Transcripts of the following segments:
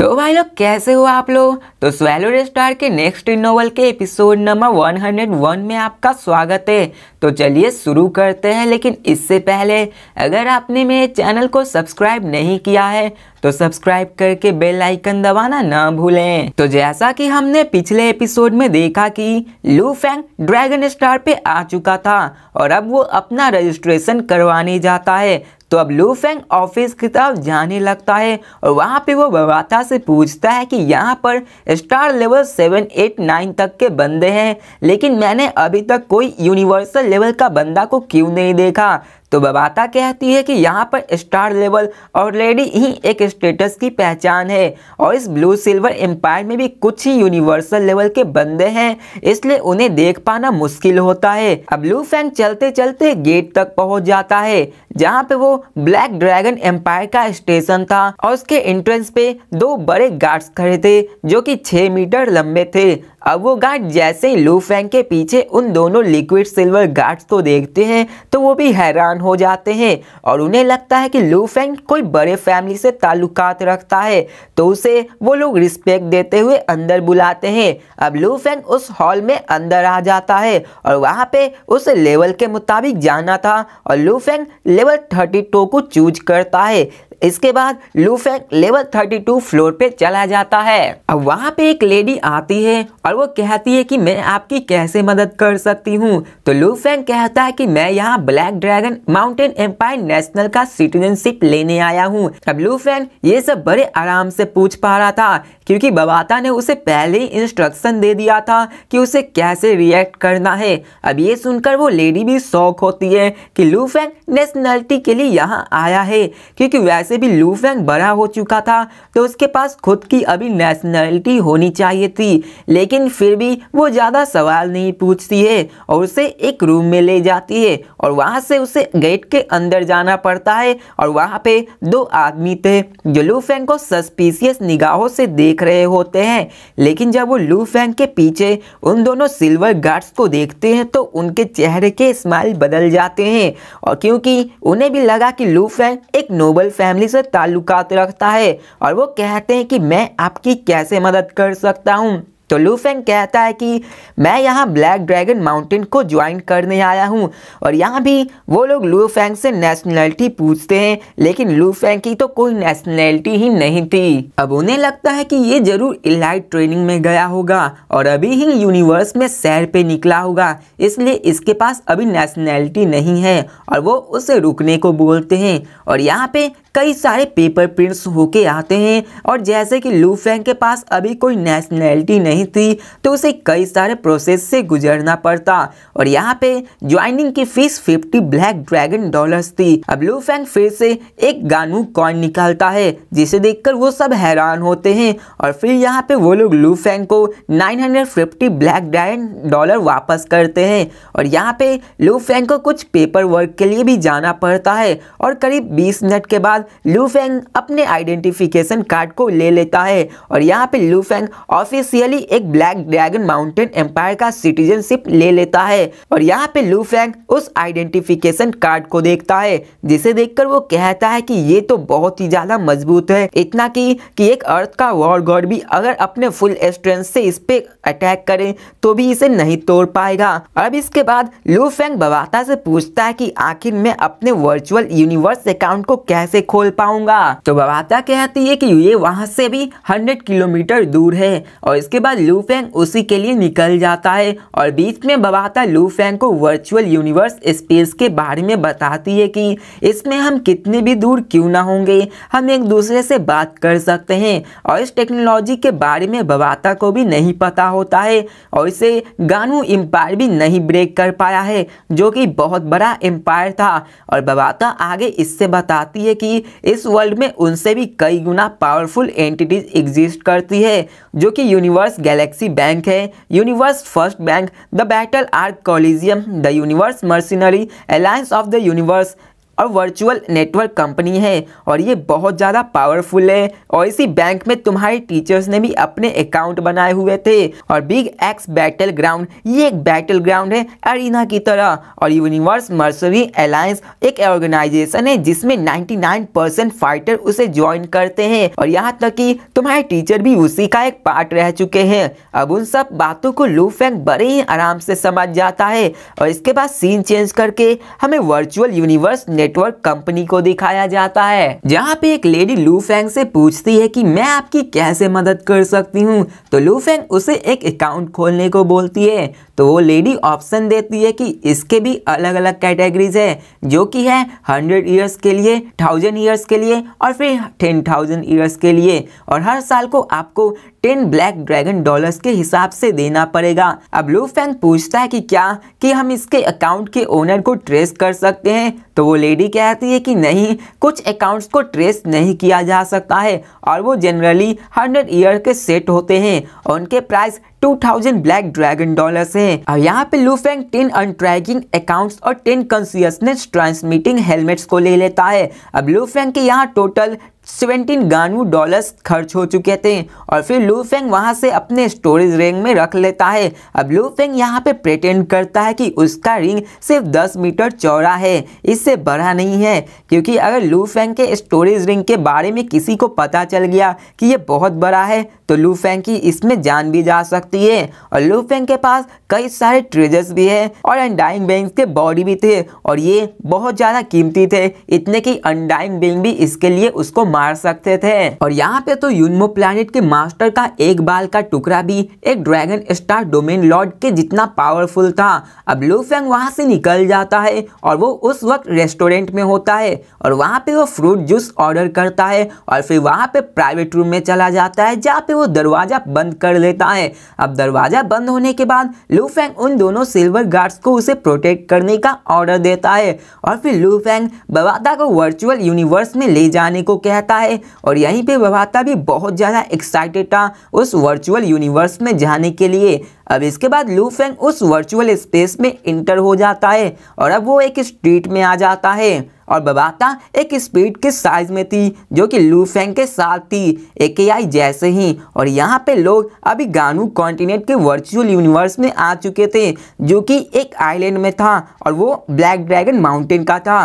तो भाई लोग कैसे हो आप लोग तो स्वेलो स्टार के नेक्स्ट नोवल के एपिसोड नंबर 101 में आपका स्वागत है तो चलिए शुरू करते हैं लेकिन इससे पहले अगर आपने मेरे चैनल को सब्सक्राइब नहीं किया है तो सब्सक्राइब करके बेल आइकन दबाना ना भूलें तो जैसा कि हमने पिछले एपिसोड में देखा कि लू फैंग ड्रैगन स्टार पे आ चुका था और अब वो अपना रजिस्ट्रेशन करवाने जाता है तो अब लूफेंग ऑफिस की तरफ जाने लगता है और वहाँ पे वो बवाता से पूछता है कि यहाँ पर star level seven eight nine तक के बंदे हैं लेकिन मैंने अभी तक कोई यूनिवर्सल लेवल का बंदा को क्यों नहीं देखा तो बबाता कहती है कि यहाँ पर स्टार लेवल ऑलरेडी ही एक स्टेटस की पहचान है और इस ब्लू सिल्वर एम्पायर में भी कुछ ही यूनिवर्सल लेवल के बंदे हैं इसलिए उन्हें देख पाना मुश्किल होता है अब ब्लू फैंग चलते चलते गेट तक पहुँच जाता है जहाँ पे वो ब्लैक ड्रैगन एम्पायर का स्टेशन था और उसके एंट्रेंस पे दो बड़े गार्ड्स खड़े थे जो कि छः मीटर लंबे थे अब वो गार्ड जैसे ही लू फैंग के पीछे उन दोनों लिक्विड सिल्वर गार्ड्स को देखते हैं तो वो भी हैरान परेशान हो जाते हैं और उन्हें लगता है कि लूफेंग कोई बड़े फैमिली से ताल्लुकात रखता है तो उसे वो लोग रिस्पेक्ट देते हुए अंदर बुलाते हैं अब लूफेंग उस हॉल में अंदर आ जाता है और वहाँ पे उस लेवल के मुताबिक जाना था और लूफेंग लेवल थर्टी को चूज करता है इसके बाद लूफेक लेवल 32 फ्लोर पे चला जाता है अब वहाँ पे एक लेडी आती है और वो कहती है कि मैं आपकी कैसे मदद कर सकती हूँ तो लूफेंग कहता है कि मैं यहाँ Black dragon mountain Empire national का सिटीजनशिप लेने आया हूँ अब लूफेंग ये सब बड़े आराम से पूछ पा रहा था क्योंकि बबाता ने उसे पहले ही इंस्ट्रक्शन दे दिया था कि उसे कैसे रिएक्ट करना है अब ये सुनकर वो लेडी भी शौक होती है कि लूफेंग नेशनलिटी के लिए यहाँ आया है क्योंकि वैसे वैसे भी लू बड़ा हो चुका था तो उसके पास खुद की अभी नेशनलिटी होनी चाहिए थी लेकिन फिर भी वो ज़्यादा सवाल नहीं पूछती है और उसे एक रूम में ले जाती है और वहाँ से उसे गेट के अंदर जाना पड़ता है और वहाँ पे दो आदमी थे जो लू को सस्पिशियस निगाहों से देख रहे होते हैं लेकिन जब वो लू के पीछे उन दोनों सिल्वर गार्ड्स को देखते हैं तो उनके चेहरे के स्माइल बदल जाते हैं और क्योंकि उन्हें भी लगा कि लू एक नोबल फैमिली फैमिली से ताल्लुकात रखता है और वो कहते हैं कि मैं आपकी कैसे मदद कर सकता हूँ तो लूफेंग कहता है कि मैं यहाँ ब्लैक ड्रैगन माउंटेन को ज्वाइन करने आया हूँ और यहाँ भी वो लोग लूफेंग से नेशनैलिटी पूछते हैं लेकिन लूफेंग की तो कोई नेशनैलिटी ही नहीं थी अब उन्हें लगता है कि ये जरूर इलाइट ट्रेनिंग में गया होगा और अभी ही यूनिवर्स में सैर पे निकला होगा इसलिए इसके पास अभी नेशनैलिटी नहीं है और वो उसे रुकने को बोलते हैं और यहाँ पे कई सारे पेपर प्रिंट्स होके आते हैं और जैसे कि लूफेंग के पास अभी कोई नेशनैलिटी नहीं नहीं थी तो उसे कई सारे प्रोसेस से गुजरना पड़ता और यहाँ पे ज्वाइनिंग की फीस 50 ब्लैक ड्रैगन डॉलर्स थी अब लू फैंग फिर से एक गानू कॉइन निकालता है जिसे देखकर वो सब हैरान होते हैं और फिर यहाँ पे वो लोग लू फैंग को 950 ब्लैक ड्रैगन डॉलर वापस करते हैं और यहाँ पे लू फैंग को कुछ पेपर वर्क के लिए भी जाना पड़ता है और करीब बीस मिनट के बाद लू फैंग अपने आइडेंटिफिकेशन कार्ड को ले लेता है और यहाँ पे लू फैंग ऑफिशियली एक ब्लैक ड्रैगन माउंटेन एम्पायर का सिटीजनशिप ले लेता है और यहाँ पे लू फैंग उस आइडेंटिफिकेशन कार्ड को देखता है जिसे देखकर वो कहता है कि ये तो बहुत ही ज्यादा मजबूत है इतना की कि एक अर्थ का वॉर गॉड भी अगर अपने फुल स्ट्रेंथ से इस पे अटैक करे तो भी इसे नहीं तोड़ पाएगा अब इसके बाद लू फैंग बवाता से पूछता है की आखिर मैं अपने वर्चुअल यूनिवर्स अकाउंट को कैसे खोल पाऊंगा तो बवाता कहती है की ये वहाँ से भी हंड्रेड किलोमीटर दूर है और इसके बाद लूफेंग उसी के लिए निकल जाता है और बीच में बबाता लूफेंग को वर्चुअल यूनिवर्स स्पेस के बारे में बताती है कि इसमें हम कितने भी दूर क्यों ना होंगे हम एक दूसरे से बात कर सकते हैं और इस टेक्नोलॉजी के बारे में बबाता को भी नहीं पता होता है और इसे गानू एम्पायर भी नहीं ब्रेक कर पाया है जो कि बहुत बड़ा एम्पायर था और बबाता आगे इससे बताती है कि इस वर्ल्ड में उनसे भी कई गुना पावरफुल एंटिटीज एग्जिस्ट करती है जो कि यूनिवर्स गैलेक्सी बैंक है universe first bank the battle arc colosseum the universe mercenary alliance of the universe और वर्चुअल नेटवर्क कंपनी है और ये बहुत ज़्यादा पावरफुल है और इसी बैंक में तुम्हारे टीचर्स ने भी अपने अकाउंट बनाए हुए थे और बिग एक्स बैटल ग्राउंड ये एक बैटल ग्राउंड है अरिना की तरह और यूनिवर्स मर्सरी अलायंस एक ऑर्गेनाइजेशन है जिसमें 99% फाइटर उसे ज्वाइन करते हैं और यहाँ तक कि तुम्हारे टीचर भी उसी का एक पार्ट रह चुके हैं अब उन सब बातों को लू फैंक बड़े ही आराम से समझ जाता है और इसके बाद सीन चेंज करके हमें वर्चुअल यूनिवर्स ने नेटवर्क कंपनी को दिखाया जाता है जहाँ पे एक लेडी लूफेंग से पूछती है कि मैं आपकी कैसे मदद कर सकती हूँ तो लूफेंग उसे एक अकाउंट खोलने को बोलती है तो वो लेडी ऑप्शन देती है कि इसके भी अलग अलग कैटेगरीज है जो कि है हंड्रेड ईयर्स के लिए थाउजेंड ईयर्स के लिए और फिर टेन थाउजेंड ईयर्स के लिए और हर साल को आपको टेन ब्लैक ड्रैगन डॉलर्स के हिसाब से देना पड़ेगा अब लू फैंग पूछता है कि क्या कि हम इसके अकाउंट के ओनर को ट्रेस कर सकते हैं तो वो लेडी कहती है कि नहीं कुछ अकाउंट्स को ट्रेस नहीं किया जा सकता है और वो जनरली हंड्रेड ईयर के सेट होते हैं और उनके प्राइस 2000 ब्लैक ड्रैगन डॉलर्स हैं और यहाँ पे लूफेंग 10 अनट्रैकिंग अकाउंट्स और 10 कंसियसनेस ट्रांसमिटिंग हेलमेट्स को ले लेता है अब लूफेंग के यहाँ टोटल सेवेंटीन गानू डॉलर्स खर्च हो चुके थे और फिर लू फेंग वहाँ से अपने स्टोरेज रिंग में रख लेता है अब लू फेंग यहाँ पे प्रेटेंड करता है कि उसका रिंग सिर्फ 10 मीटर चौड़ा है इससे बड़ा नहीं है क्योंकि अगर लू फेंग के स्टोरेज रिंग के बारे में किसी को पता चल गया कि ये बहुत बड़ा है तो लू फेंग की इसमें जान भी जा सकती है और लू फेंग के पास कई सारे ट्रेजर्स भी है और अनडाइंग बेंग के बॉडी भी थे और ये बहुत ज़्यादा कीमती थे इतने की अनडाइंग बेंग भी इसके लिए उसको मार सकते थे और यहाँ पे तो यूनमो प्लान के मास्टर का एक बाल का टुकड़ा भी एक ड्रैगन स्टार डोमेन लॉर्ड के जितना पावरफुल था अब लूफेंग वहाँ से निकल जाता है और वो उस वक्त रेस्टोरेंट में होता है और वहाँ पे वो फ्रूट जूस ऑर्डर करता है और फिर वहाँ पे प्राइवेट रूम में चला जाता है जहाँ पे वो दरवाज़ा बंद कर लेता है अब दरवाज़ा बंद होने के बाद लूफेंग उन दोनों सिल्वर गार्ड्स को उसे प्रोटेक्ट करने का ऑर्डर देता है और फिर लूफेंग बवादा को वर्चुअल यूनिवर्स में ले जाने को कहता रहता है और यहीं पे विभाता भी बहुत ज़्यादा एक्साइटेड था उस वर्चुअल यूनिवर्स में जाने के लिए अब इसके बाद लू फेंग उस वर्चुअल स्पेस में इंटर हो जाता है और अब वो एक स्ट्रीट में आ जाता है और बबाता एक स्पीड के साइज में थी जो कि लू फेंग के साथ थी ए आई जैसे ही और यहाँ पे लोग अभी गानू कॉन्टिनेंट के वर्चुअल यूनिवर्स में आ चुके थे जो कि एक आइलैंड में था और वो ब्लैक ड्रैगन माउंटेन का था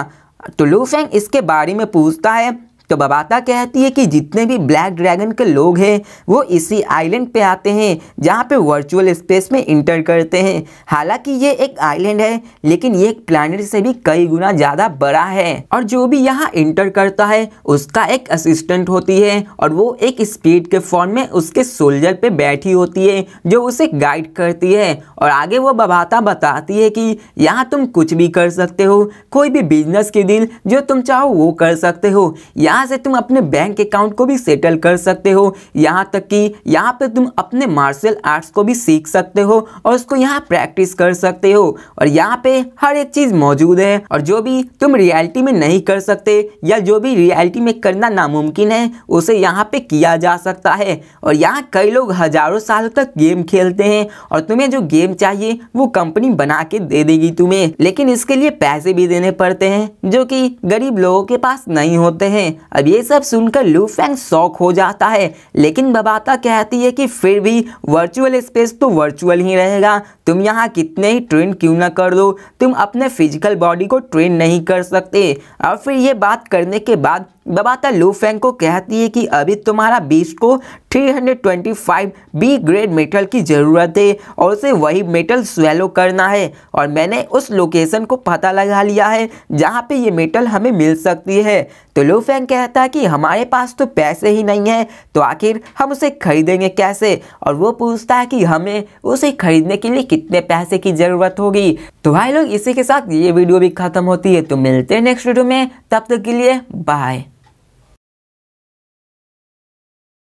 तो लू फेंग इसके बारे में पूछता है तो बबाता कहती है कि जितने भी ब्लैक ड्रैगन के लोग हैं वो इसी आइलैंड पे आते हैं जहाँ पे वर्चुअल स्पेस में इंटर करते हैं हालांकि ये एक आइलैंड है लेकिन ये एक प्लानट से भी कई गुना ज़्यादा बड़ा है और जो भी यहाँ इंटर करता है उसका एक असिस्टेंट होती है और वो एक स्पीड के फॉर्म में उसके सोल्जर पर बैठी होती है जो उसे गाइड करती है और आगे वो बबाता बताती है कि यहाँ तुम कुछ भी कर सकते हो कोई भी बिजनेस की डील जो तुम चाहो वो कर सकते हो यहाँ यहाँ से तुम अपने बैंक अकाउंट को भी सेटल कर सकते हो यहाँ तक कि यहाँ पे तुम अपने मार्शल आर्ट्स को भी सीख सकते हो और उसको यहाँ प्रैक्टिस कर सकते हो और यहाँ पे हर एक चीज़ मौजूद है और जो भी तुम रियलिटी में नहीं कर सकते या जो भी रियलिटी में करना नामुमकिन है उसे यहाँ पे किया जा सकता है और यहाँ कई लोग हजारों साल तक गेम खेलते हैं और तुम्हें जो गेम चाहिए वो कंपनी बना के दे देगी तुम्हें लेकिन इसके लिए पैसे भी देने पड़ते हैं जो कि गरीब लोगों के पास नहीं होते हैं अब ये सब सुनकर लूफेंग शौक हो जाता है लेकिन बबाता कहती है कि फिर भी वर्चुअल स्पेस तो वर्चुअल ही रहेगा तुम यहाँ कितने ही ट्रेन क्यों ना कर दो तुम अपने फिजिकल बॉडी को ट्रेन नहीं कर सकते और फिर ये बात करने के बाद बबाता लूफेंग को कहती है कि अभी तुम्हारा बीस को 325 बी ग्रेड मेटल की ज़रूरत है और उसे वही मेटल स्वेलो करना है और मैंने उस लोकेशन को पता लगा लिया है जहाँ पे ये मेटल हमें मिल सकती है तो लूफेंग कह कहता कि हमारे पास तो पैसे ही नहीं है तो आखिर हम उसे खरीदेंगे कैसे और वो पूछता है कि हमें उसे खरीदने के लिए कितने पैसे की ज़रूरत होगी तो भाई लोग इसी के साथ ये वीडियो भी खत्म होती है तो मिलते हैं नेक्स्ट वीडियो में तब तक के लिए बाय